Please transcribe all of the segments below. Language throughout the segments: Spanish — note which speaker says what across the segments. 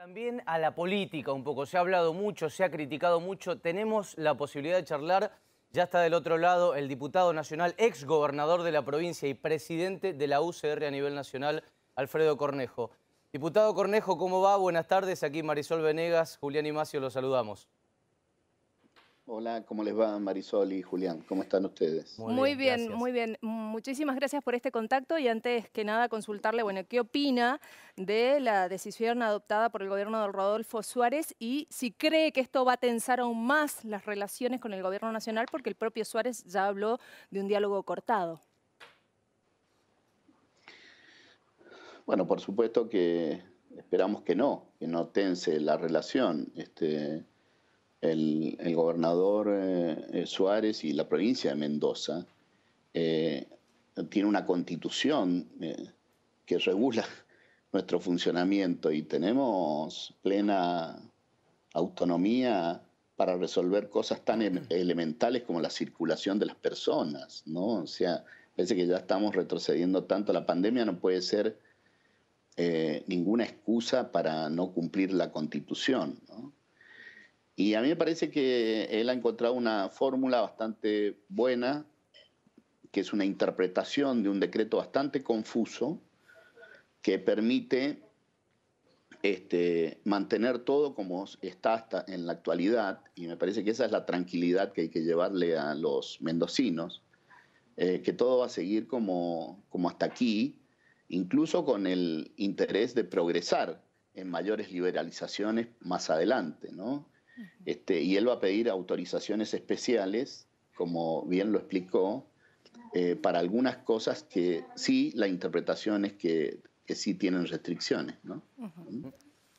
Speaker 1: También a la política un poco, se ha hablado mucho, se ha criticado mucho, tenemos la posibilidad de charlar, ya está del otro lado el diputado nacional, ex gobernador de la provincia y presidente de la UCR a nivel nacional, Alfredo Cornejo. Diputado Cornejo, ¿cómo va? Buenas tardes, aquí Marisol Venegas, Julián Imacio, los saludamos.
Speaker 2: Hola, ¿cómo les va Marisol y Julián? ¿Cómo están ustedes? Muy bien, muy bien. Muchísimas gracias por este
Speaker 3: contacto y antes que nada consultarle, bueno, ¿qué opina de la decisión adoptada por el gobierno de Rodolfo Suárez y si cree que esto va a tensar aún más las relaciones con el gobierno nacional porque el propio Suárez ya habló de un diálogo cortado?
Speaker 2: Bueno, por supuesto que esperamos que no, que no tense la relación. Este, el, gobernador eh, eh, Suárez y la provincia de Mendoza tienen eh, tiene una constitución que regula nuestro funcionamiento y tenemos plena autonomía para resolver cosas tan elementales como la circulación de las personas, ¿no? O sea, parece que ya estamos retrocediendo tanto. La pandemia no puede ser ninguna excusa para no cumplir la constitución, ¿no? Y a mí me parece que él ha encontrado una fórmula bastante buena, que es una interpretación de un decreto bastante confuso, que permite este, mantener todo como está en la actualidad, y me parece que esa es la tranquilidad que hay que llevarle a los mendocinos, eh, que todo va a seguir como, como hasta aquí, incluso con el interés de progresar en mayores liberalizaciones más adelante, ¿no? Este, y él va a pedir autorizaciones especiales, como bien lo explicó, eh, para algunas cosas que sí la interpretación es que, sí tienen restricciones.
Speaker 1: ¿Mm?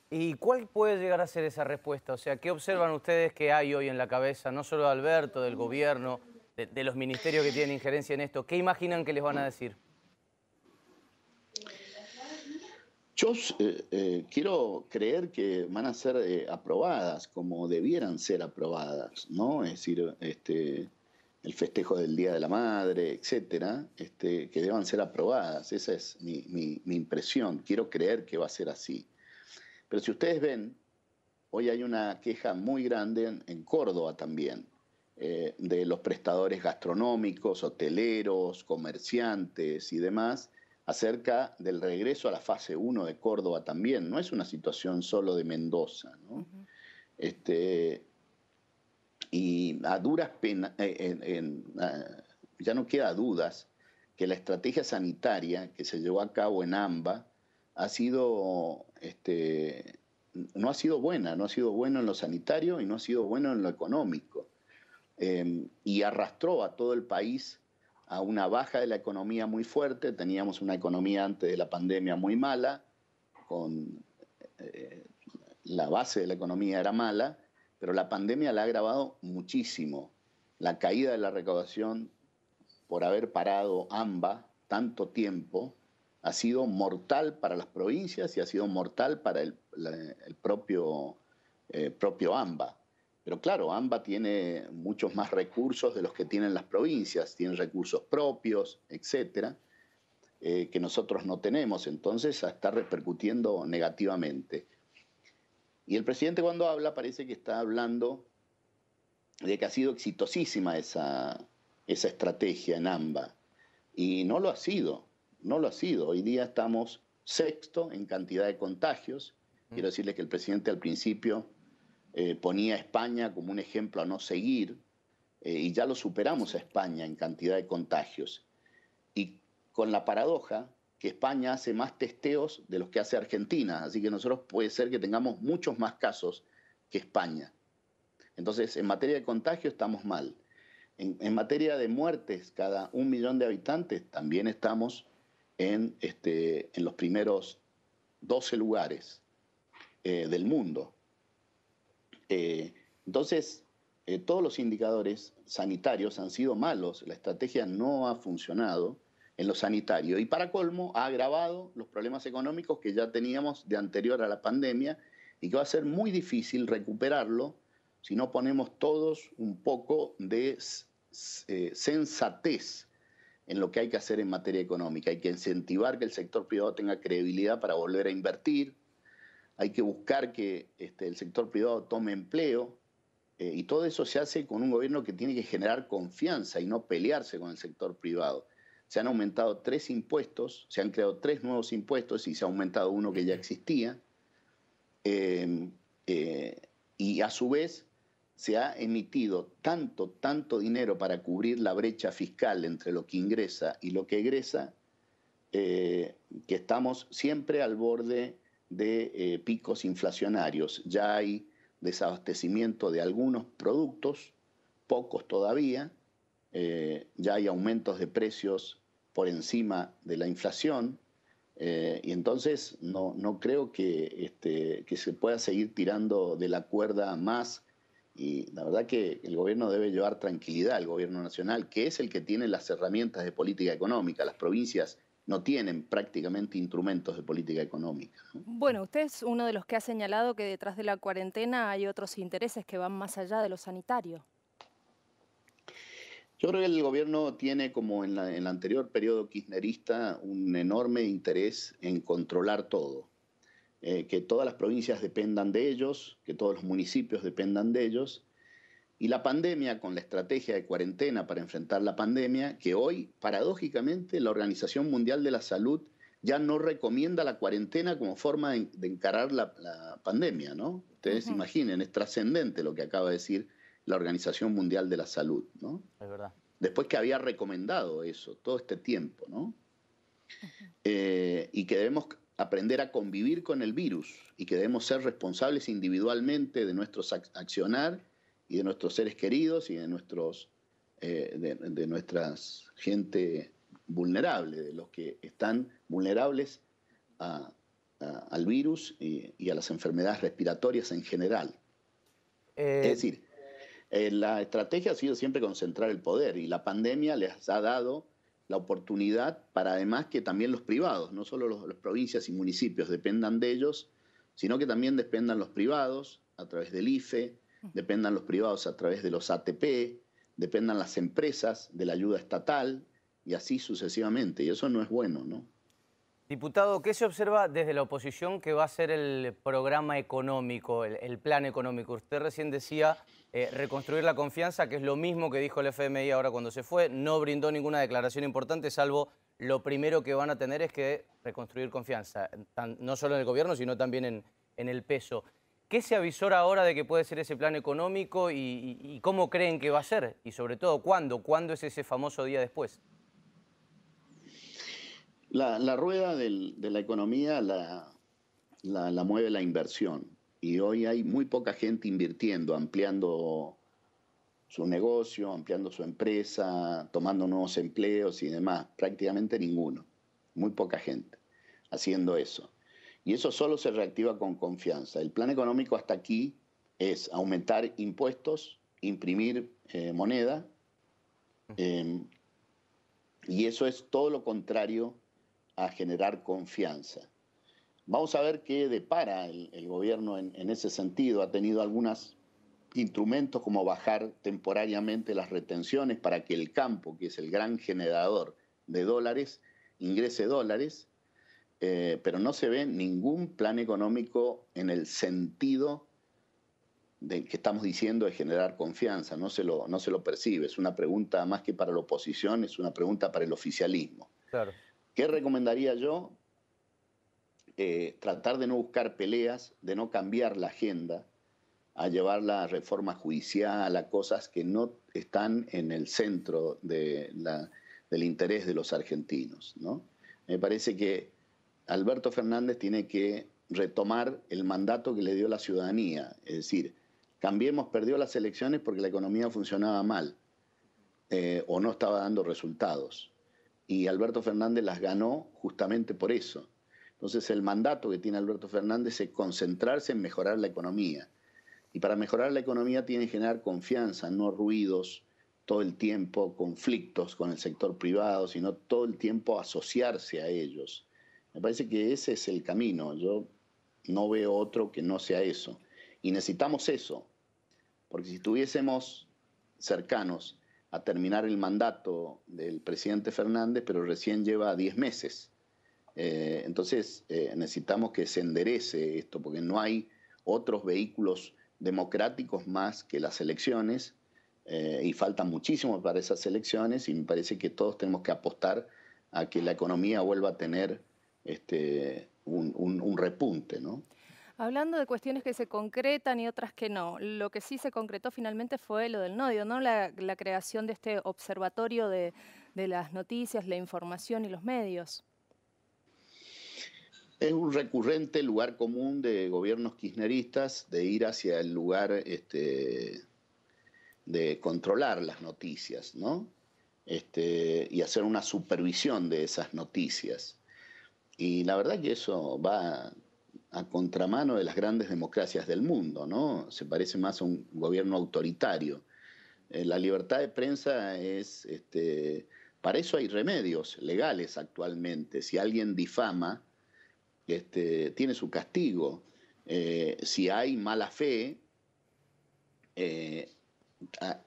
Speaker 1: ¿Y cuál puede llegar a ser esa respuesta? O sea, ¿qué observan ustedes que hay hoy en la cabeza, no solo de Alberto, del gobierno, de los ministerios que tienen injerencia en esto? ¿Qué imaginan que les van a decir?
Speaker 2: Yo eh, eh, quiero creer que van a ser eh, aprobadas como debieran ser aprobadas, ¿no? Es decir, este, el festejo del Día de la Madre, etcétera, este, que deban ser aprobadas. Esa es mi, impresión. Quiero creer que va a ser así. Pero si ustedes ven, hoy hay una queja muy grande en Córdoba también, de los prestadores gastronómicos, hoteleros, comerciantes y demás acerca del regreso a la fase 1 de Córdoba también. No es una situación solo de Mendoza. este, y a duras penas, eh, eh, ya no queda dudas que la estrategia sanitaria que se llevó a cabo en AMBA ha sido, este, no ha sido buena, no ha sido bueno en lo sanitario y no ha sido bueno en lo económico. Em, y arrastró a todo el país a una baja de la economía muy fuerte, teníamos una economía antes de la pandemia muy mala, con eh, la base de la economía era mala, pero la pandemia la ha agravado muchísimo. La caída de la recaudación por haber parado AMBA tanto tiempo ha sido mortal para las provincias y ha sido mortal para el, propio, eh, propio AMBA. Pero claro, AMBA tiene muchos más recursos de los que tienen las provincias, tienen recursos propios, etcétera, eh, que nosotros no tenemos, entonces está repercutiendo negativamente. Y el presidente cuando habla parece que está hablando de que ha sido exitosísima esa, esa estrategia en AMBA. Y no lo ha sido, no lo ha sido. Hoy día estamos sexto en cantidad de contagios. Mm. Quiero decirles que el presidente al principio eh, ponía a España como un ejemplo a no seguir, eh, y ya lo superamos a España en cantidad de contagios. Y con la paradoja que España hace más testeos de los que hace Argentina, así que nosotros puede ser que tengamos muchos más casos que España. Entonces, en materia de contagio estamos mal. En, materia de muertes cada un millón de habitantes, también estamos en, este, los primeros 12 lugares eh, del mundo. Eh, entonces, eh, todos los indicadores sanitarios han sido malos, la estrategia no ha funcionado en lo sanitario y para colmo ha agravado los problemas económicos que ya teníamos de anterior a la pandemia y que va a ser muy difícil recuperarlo si no ponemos todos un poco de eh, sensatez en lo que hay que hacer en materia económica. Hay que incentivar que el sector privado tenga credibilidad para volver a invertir, hay que buscar que este, el sector privado tome empleo, eh, y todo eso se hace con un gobierno que tiene que generar confianza y no pelearse con el sector privado. Se han aumentado tres impuestos, se han creado tres nuevos impuestos y se ha aumentado uno que ya existía. Em, eh, y a su vez se ha emitido tanto, tanto dinero para cubrir la brecha fiscal entre lo que ingresa y lo que egresa, eh, que estamos siempre al borde de eh, picos inflacionarios. Ya hay desabastecimiento de algunos productos, pocos todavía, eh, ya hay aumentos de precios por encima de la inflación, eh, y entonces no, no creo que, este, que se pueda seguir tirando de la cuerda más. Y la verdad que el gobierno debe llevar tranquilidad al gobierno nacional, que es el que tiene las herramientas de política económica. Las provincias no tienen prácticamente instrumentos de política económica.
Speaker 3: Bueno, usted es uno de los que ha señalado que detrás de la cuarentena hay otros intereses que van más allá de lo sanitario.
Speaker 2: Yo creo que el gobierno tiene, como en, el anterior periodo kirchnerista, un enorme interés en controlar todo. Eh, que todas las provincias dependan de ellos, que todos los municipios dependan de ellos, y la pandemia, con la estrategia de cuarentena para enfrentar la pandemia, que hoy, paradójicamente, la Organización Mundial de la Salud ya no recomienda la cuarentena como forma de, encarar la, pandemia, ¿no? Ustedes imaginen, es trascendente lo que acaba de decir la Organización Mundial de la Salud, ¿no? Es verdad. Después que había recomendado eso todo este tiempo, ¿no? Eh, y que debemos aprender a convivir con el virus y que debemos ser responsables individualmente de nuestros accionar y de nuestros seres queridos y de, nuestros, eh, de, nuestras gente vulnerable, de los que están vulnerables al virus y, a las enfermedades respiratorias en general. Eh, es decir, eh, la estrategia ha sido siempre concentrar el poder y la pandemia les ha dado la oportunidad para además que también los privados, no solo las provincias y municipios dependan de ellos, sino que también dependan los privados a través del IFE, dependan los privados a través de los ATP, dependan las empresas de la ayuda estatal y así sucesivamente. Y eso no es bueno, ¿no?
Speaker 1: Diputado, ¿qué se observa desde la oposición que va a ser el programa económico, el, plan económico? Usted recién decía eh, reconstruir la confianza, que es lo mismo que dijo el FMI ahora cuando se fue. No brindó ninguna declaración importante, salvo lo primero que van a tener es que reconstruir confianza, no solo en el gobierno, sino también en, en el peso. ¿Qué se avisora ahora de que puede ser ese plan económico y, cómo creen que va a ser? Y sobre todo, ¿cuándo? ¿Cuándo es ese famoso día después?
Speaker 2: La, rueda de la economía la, mueve la inversión y hoy hay muy poca gente invirtiendo, ampliando su negocio, ampliando su empresa, tomando nuevos empleos y demás. Prácticamente ninguno, muy poca gente haciendo eso. Y eso solo se reactiva con confianza. El plan económico hasta aquí es aumentar impuestos, imprimir eh, moneda, em, y eso es todo lo contrario a generar confianza. Vamos a ver qué depara el, el gobierno en, en, ese sentido. Ha tenido algunos instrumentos como bajar temporariamente las retenciones para que el campo, que es el gran generador de dólares, ingrese dólares eh, pero no se ve ningún plan económico en el sentido de que estamos diciendo de generar confianza, no se, lo, no se lo percibe. Es una pregunta más que para la oposición, es una pregunta para el oficialismo. Claro. ¿Qué recomendaría yo? Eh, tratar de no buscar peleas, de no cambiar la agenda, a llevar la reforma judicial, a cosas que no están en el centro de del interés de los argentinos. ¿no? Me parece que Alberto Fernández tiene que retomar el mandato que le dio la ciudadanía, es decir, Cambiemos perdió las elecciones porque la economía funcionaba mal eh, o no estaba dando resultados. Y Alberto Fernández las ganó justamente por eso. Entonces el mandato que tiene Alberto Fernández es concentrarse en mejorar la economía. Y para mejorar la economía tiene que generar confianza, no ruidos todo el tiempo, conflictos con el sector privado, sino todo el tiempo asociarse a ellos. Me parece que ese es el camino. Yo no veo otro que no sea eso. Y necesitamos eso, porque si estuviésemos cercanos a terminar el mandato del presidente Fernández, pero recién lleva 10 meses. Eh, entonces eh, necesitamos que se enderece esto, porque no hay otros vehículos democráticos más que las elecciones, eh, y falta muchísimo para esas elecciones, y me parece que todos tenemos que apostar a que la economía vuelva a tener este, un, repunte, ¿no?
Speaker 3: Hablando de cuestiones que se concretan y otras que no, lo que sí se concretó finalmente fue lo del nodio, ¿no? La, creación de este observatorio de, las noticias, la información y los medios.
Speaker 2: Es un recurrente lugar común de gobiernos kirchneristas de ir hacia el lugar este, de controlar las noticias, este, y hacer una supervisión de esas noticias. Y la verdad que eso va a contramano de las grandes democracias del mundo, ¿no? Se parece más a un gobierno autoritario. Eh, la libertad de prensa es, este, para eso hay remedios legales actualmente. Si alguien difama, este, tiene su castigo. Eh, si hay mala fe, eh,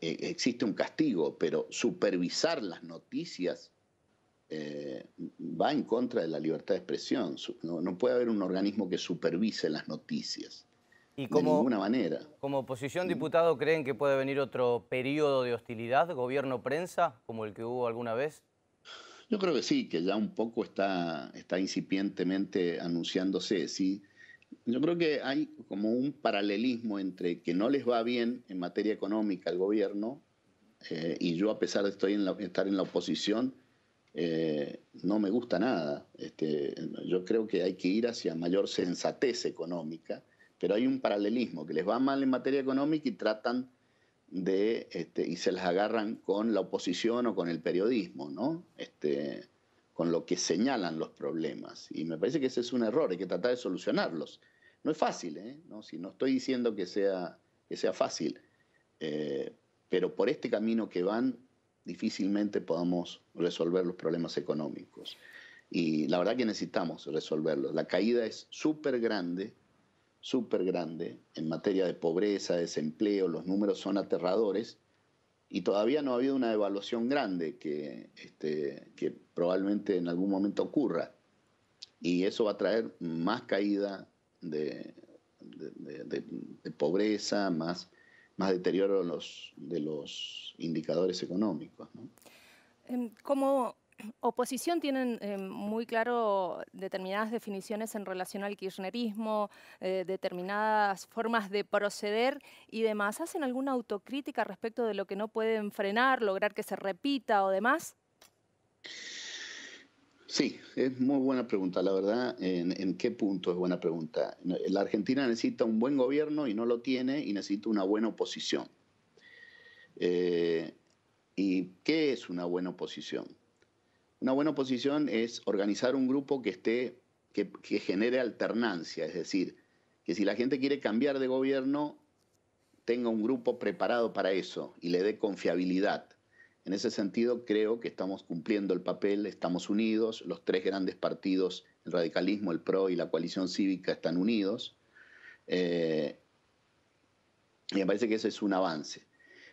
Speaker 2: e, existe un castigo, pero supervisar las noticias eh, va en contra de la libertad de expresión. No, puede haber un organismo que supervise las noticias. Y como, de ninguna manera.
Speaker 1: Como oposición, mm. diputado, ¿creen que puede venir otro periodo de hostilidad, gobierno-prensa, como el que hubo alguna vez?
Speaker 2: Yo creo que sí, que ya un poco está, está incipientemente anunciándose. ¿sí? Yo creo que hay como un paralelismo entre que no les va bien en materia económica al gobierno eh, y yo, a pesar de estoy en la, estar en la oposición, eh, no me gusta nada. Este, yo creo que hay que ir hacia mayor sensatez económica, pero hay un paralelismo, que les va mal en materia económica y tratan de, este, y se las agarran con la oposición o con el periodismo, ¿no? Este, con lo que señalan los problemas. Y me parece que ese es un error, hay que tratar de solucionarlos. No es fácil, ¿eh? ¿No? Si no estoy diciendo que sea, que sea fácil, eh, pero por este camino que van difícilmente podamos resolver los problemas económicos. Y la verdad que necesitamos resolverlos. La caída es súper grande, súper grande en materia de pobreza, desempleo, los números son aterradores y todavía no ha habido una evaluación grande que, este, que probablemente en algún momento ocurra. Y eso va a traer más caída de, de pobreza, más más deterioro de los, indicadores económicos.
Speaker 3: Em, como oposición tienen em, muy claro determinadas definiciones en relación al kirchnerismo, eh, determinadas formas de proceder y demás. ¿Hacen alguna autocrítica respecto de lo que no pueden frenar, lograr que se repita o demás?
Speaker 2: Sí, es muy buena pregunta. La verdad, ¿en, qué punto es buena pregunta? La Argentina necesita un buen gobierno y no lo tiene y necesita una buena oposición. Eh, ¿Y qué es una buena oposición? Una buena oposición es organizar un grupo que esté, que, que genere alternancia, es decir, que si la gente quiere cambiar de gobierno, tenga un grupo preparado para eso y le dé confiabilidad en ese sentido, creo que estamos cumpliendo el papel, estamos unidos, los tres grandes partidos, el radicalismo, el PRO y la coalición cívica están unidos. Eh, y me parece que ese es un avance.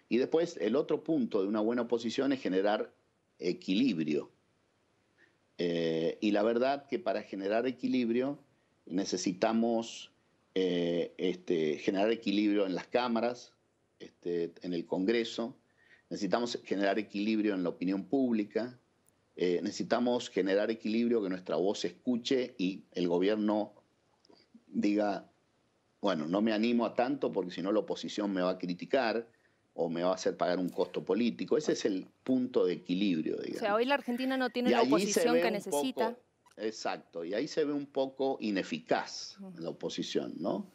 Speaker 2: Y después, el otro punto de una buena oposición es generar equilibrio. Eh, y la verdad que para generar equilibrio necesitamos eh, este, generar equilibrio en las cámaras, este, en el Congreso, necesitamos generar equilibrio en la opinión pública, eh, necesitamos generar equilibrio que nuestra voz se escuche y el gobierno diga, bueno, no me animo a tanto porque si no la oposición me va a criticar o me va a hacer pagar un costo político. Ese es el punto de equilibrio, O sea,
Speaker 3: hoy la Argentina no tiene la oposición que necesita.
Speaker 2: exacto, y ahí se ve un poco ineficaz la oposición, ¿no?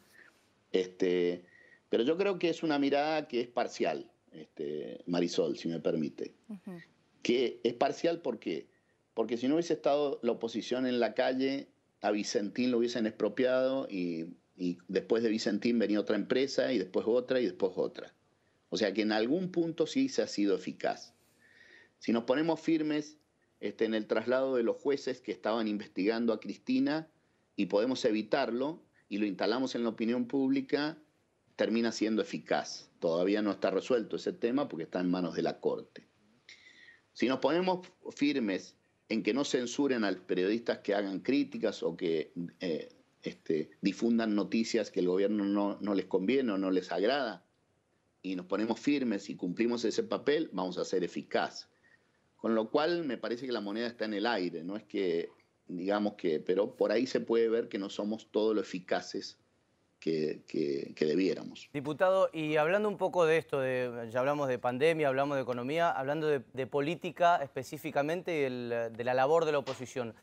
Speaker 2: Este, pero yo creo que es una mirada que es parcial. Este, Marisol, si me permite, que es parcial ¿por Porque si no hubiese estado la oposición en la calle, a Vicentín lo hubiesen expropiado y, después de Vicentín venía otra empresa y después otra y después otra. O sea que en algún punto sí se ha sido eficaz. Si nos ponemos firmes este, en el traslado de los jueces que estaban investigando a Cristina y podemos evitarlo y lo instalamos en la opinión pública, termina siendo eficaz. Todavía no está resuelto ese tema porque está en manos de la Corte. Si nos ponemos firmes en que no censuren a los periodistas que hagan críticas o que eh, este, difundan noticias que el gobierno no, les conviene o no les agrada, y nos ponemos firmes y cumplimos ese papel, vamos a ser eficaz. Con lo cual me parece que la moneda está en el aire, no es que digamos que, pero por ahí se puede ver que no somos todos lo eficaces que, debiéramos.
Speaker 1: Diputado, y hablando un poco de esto, ya hablamos de pandemia, hablamos de economía, hablando de, política específicamente y de la labor de la oposición.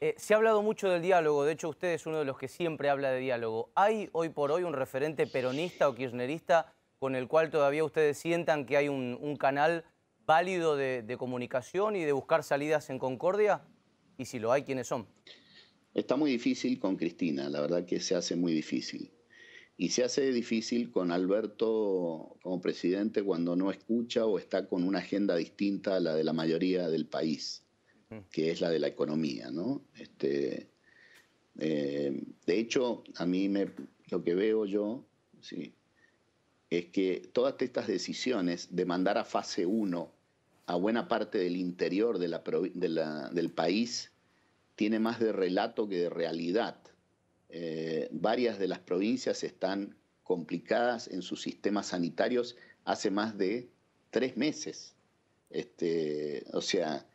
Speaker 1: Eh, se ha hablado mucho del diálogo, de hecho usted es uno de los que siempre habla de diálogo. ¿Hay hoy por hoy un referente peronista o kirchnerista con el cual todavía ustedes sientan que hay un, canal válido de, de comunicación y de buscar salidas en concordia? Y si lo hay, ¿quiénes son?
Speaker 2: Está muy difícil con Cristina, la verdad que se hace muy difícil. Y se hace difícil con Alberto como presidente cuando no escucha o está con una agenda distinta a la de la mayoría del país, mm. que es la de la economía. Este, eh, de hecho, a mí me, lo que veo yo sí, es que todas estas decisiones de mandar a fase 1 a buena parte del interior del país tiene más de relato que de realidad. Eh, varias de las provincias están complicadas en sus sistemas sanitarios hace más de tres meses. Este, o sea,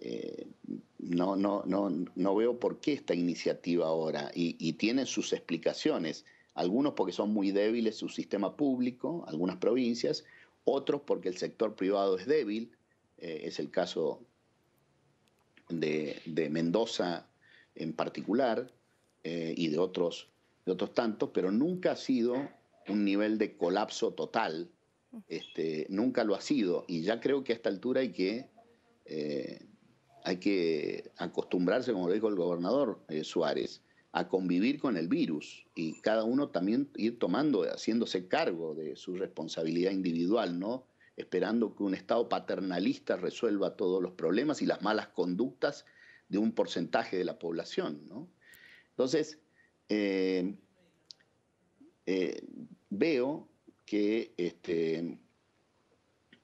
Speaker 2: eh, no, no, veo por qué esta iniciativa ahora y, tiene sus explicaciones. Algunos porque son muy débiles su sistema público, algunas provincias, otros porque el sector privado es débil, eh, es el caso de, de Mendoza en particular, eh, y de otros, de otros tantos, pero nunca ha sido un nivel de colapso total, este, nunca lo ha sido, y ya creo que a esta altura hay que, eh, hay que acostumbrarse, como lo dijo el gobernador eh, Suárez, a convivir con el virus y cada uno también ir tomando, haciéndose cargo de su responsabilidad individual, ¿no? esperando que un Estado paternalista resuelva todos los problemas y las malas conductas de un porcentaje de la población. ¿no? Entonces, eh, eh, veo que este,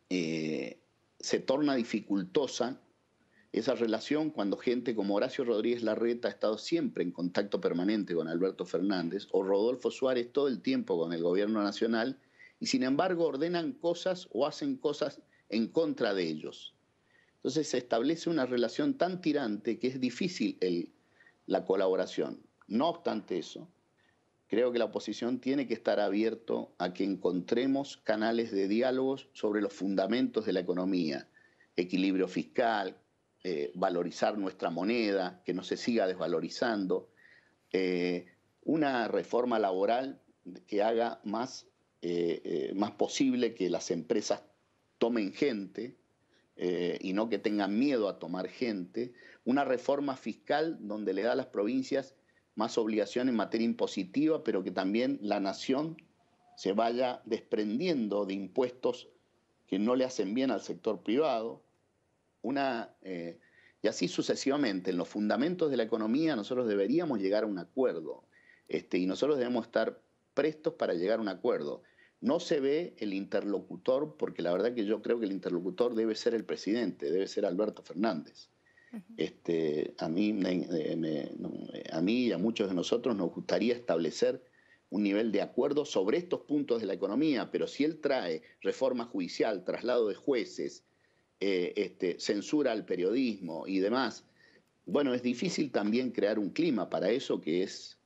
Speaker 2: eh, se torna dificultosa esa relación cuando gente como Horacio Rodríguez Larreta ha estado siempre en contacto permanente con Alberto Fernández o Rodolfo Suárez todo el tiempo con el gobierno nacional y sin embargo ordenan cosas o hacen cosas en contra de ellos. Entonces se establece una relación tan tirante que es difícil el, la colaboración. No obstante eso, creo que la oposición tiene que estar abierto a que encontremos canales de diálogos sobre los fundamentos de la economía, equilibrio fiscal, eh, valorizar nuestra moneda, que no se siga desvalorizando, eh, una reforma laboral que haga más, eh, más posible que las empresas tomen gente, eh, y no que tengan miedo a tomar gente, una reforma fiscal donde le da a las provincias más obligación en materia impositiva, pero que también la nación se vaya desprendiendo de impuestos que no le hacen bien al sector privado, una, eh, y así sucesivamente. En los fundamentos de la economía nosotros deberíamos llegar a un acuerdo este, y nosotros debemos estar prestos para llegar a un acuerdo. No se ve el interlocutor, porque la verdad que yo creo que el interlocutor debe ser el presidente, debe ser Alberto Fernández. Este, a, mí, eh, eh, a mí y a muchos de nosotros nos gustaría establecer un nivel de acuerdo sobre estos puntos de la economía, pero si él trae reforma judicial, traslado de jueces, eh, este, censura al periodismo y demás, bueno, es difícil también crear un clima para eso que es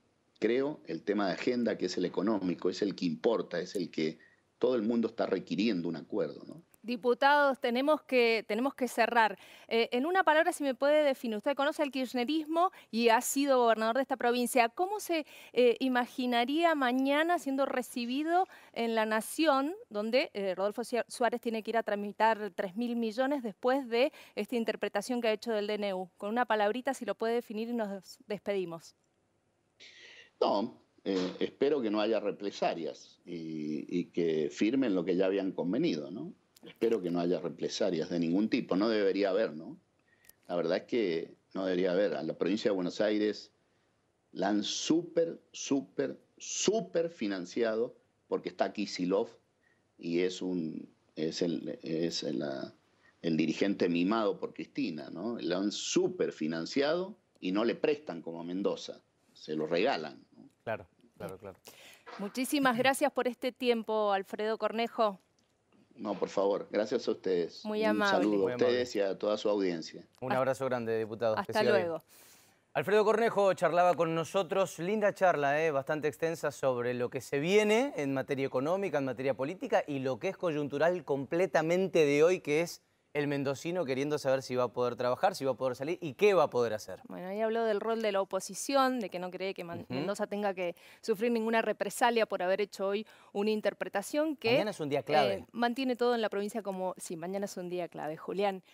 Speaker 2: creo, el tema de agenda, que es el económico, es el que importa, es el que todo el mundo está requiriendo un acuerdo.
Speaker 3: Diputados, tenemos que, tenemos que cerrar. Eh, en una palabra, si me puede definir, usted conoce el kirchnerismo y ha sido gobernador de esta provincia. ¿Cómo se eh, imaginaría mañana siendo recibido en la Nación, donde eh, Rodolfo Suárez tiene que ir a tramitar 3 mil millones después de esta interpretación que ha hecho del DNU? Con una palabrita, si lo puede definir, y nos despedimos.
Speaker 2: No, eh, espero que no haya represalias y, que firmen lo que ya habían convenido, ¿no? Espero que no haya represalias de ningún tipo, no debería haber, ¿no? La verdad es que no debería haber. A la provincia de Buenos Aires la han súper, súper, súper financiado porque está Silov y es un es el, dirigente mimado por Cristina, ¿no? La han súper financiado y no le prestan como a Mendoza se lo regalan. Claro,
Speaker 1: claro, claro.
Speaker 3: Muchísimas gracias por este tiempo, Alfredo Cornejo.
Speaker 2: No, por favor, gracias a ustedes. Muy amable. Un saludo a ustedes y a toda su audiencia. Un abrazo grande, diputado. Hasta luego.
Speaker 1: Alfredo Cornejo charlaba con nosotros, linda charla, eh, bastante extensa sobre lo que se viene en materia económica, en materia política y lo que es coyuntural completamente de hoy, que es el mendocino queriendo saber si va a poder trabajar, si va a poder salir y qué va a poder hacer. Bueno,
Speaker 3: ahí habló del rol de la oposición, de que no cree que Mendoza tenga que sufrir ninguna represalia por haber hecho hoy una interpretación que... Mañana es un día clave. Eh, mantiene todo en la provincia como... Sí, mañana es un día clave, Julián.